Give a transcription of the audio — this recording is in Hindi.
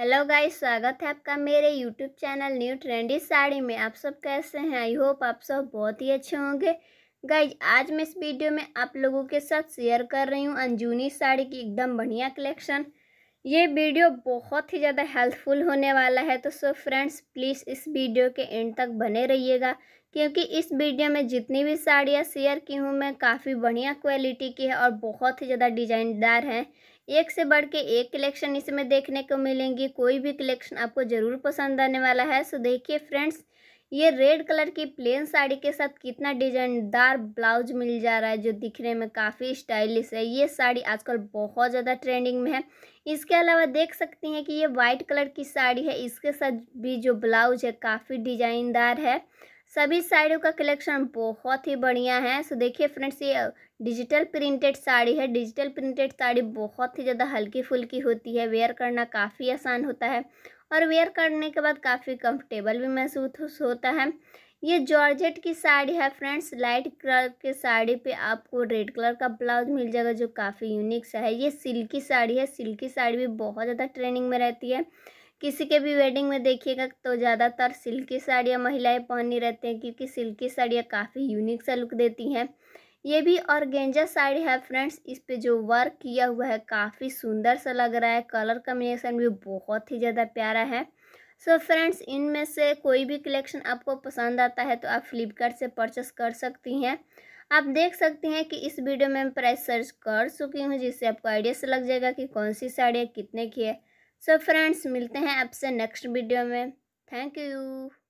हेलो गाइस स्वागत है आपका मेरे YouTube channel new trendy sari में आप सब कैसे हैं आई होप आप सब बहुत ही अच्छे होंगे गाइस आज मैं इस वीडियो में आप लोगों के साथ शेयर कर रही हूँ अंजूनी साड़ी की एकदम बढ़िया कलेक्शन ये वीडियो बहुत ही ज़्यादा हेल्पफुल होने वाला है तो सो फ्रेंड्स प्लीज़ इस वीडियो के एंड तक बने रहिएगा क्योंकि इस वीडियो में जितनी भी साड़ियाँ शेयर की हूँ मैं काफ़ी बढ़िया क्वालिटी की है और बहुत ही ज़्यादा डिजाइनदार हैं एक से बढ़ के एक कलेक्शन इसमें देखने को मिलेंगी कोई भी कलेक्शन आपको ज़रूर पसंद आने वाला है सो देखिए फ्रेंड्स ये रेड कलर की प्लेन साड़ी के साथ कितना डिजाइनदार ब्लाउज मिल जा रहा है जो दिखने में काफ़ी स्टाइलिश है ये साड़ी आजकल बहुत ज़्यादा ट्रेंडिंग में है इसके अलावा देख सकती हैं कि ये वाइट कलर की साड़ी है इसके साथ भी जो ब्लाउज है काफ़ी डिजाइनदार है सभी साड़ियों का कलेक्शन बहुत ही बढ़िया है सो देखिए फ्रेंड्स ये डिजिटल प्रिंटेड साड़ी है डिजिटल प्रिंटेड साड़ी बहुत ही ज़्यादा हल्की फुल्की होती है वेयर करना काफ़ी आसान होता है और वेयर करने के बाद काफ़ी कंफर्टेबल भी महसूस होता है ये जॉर्जेट की साड़ी है फ्रेंड्स लाइट कलर के साड़ी पे आपको रेड कलर का ब्लाउज मिल जाएगा जो काफ़ी यूनिक सा है ये सिल्की साड़ी है सिल्की साड़ी भी बहुत ज़्यादा ट्रेंडिंग में रहती है किसी के भी वेडिंग में देखिएगा तो ज़्यादातर सिल्की साड़ियाँ महिलाएं पहनी रहती हैं क्योंकि सिल्की साड़ियाँ काफ़ी यूनिक सा लुक देती हैं ये भी ऑर्गेंजा साड़ी है फ्रेंड्स इस पे जो वर्क किया हुआ है काफ़ी सुंदर सा लग रहा है कलर कम्बिनेशन भी बहुत ही ज़्यादा प्यारा है सो so फ्रेंड्स इनमें से कोई भी कलेक्शन आपको पसंद आता है तो आप फ्लिपकार्ट से परचेस कर सकती हैं आप देख सकती हैं कि इस वीडियो में प्राइस सर्च कर चुकी हूँ जिससे आपको आइडिया से लग जाएगा कि कौन सी साड़ी है कितने की है सो so फ्रेंड्स मिलते हैं आपसे नेक्स्ट वीडियो में थैंक यू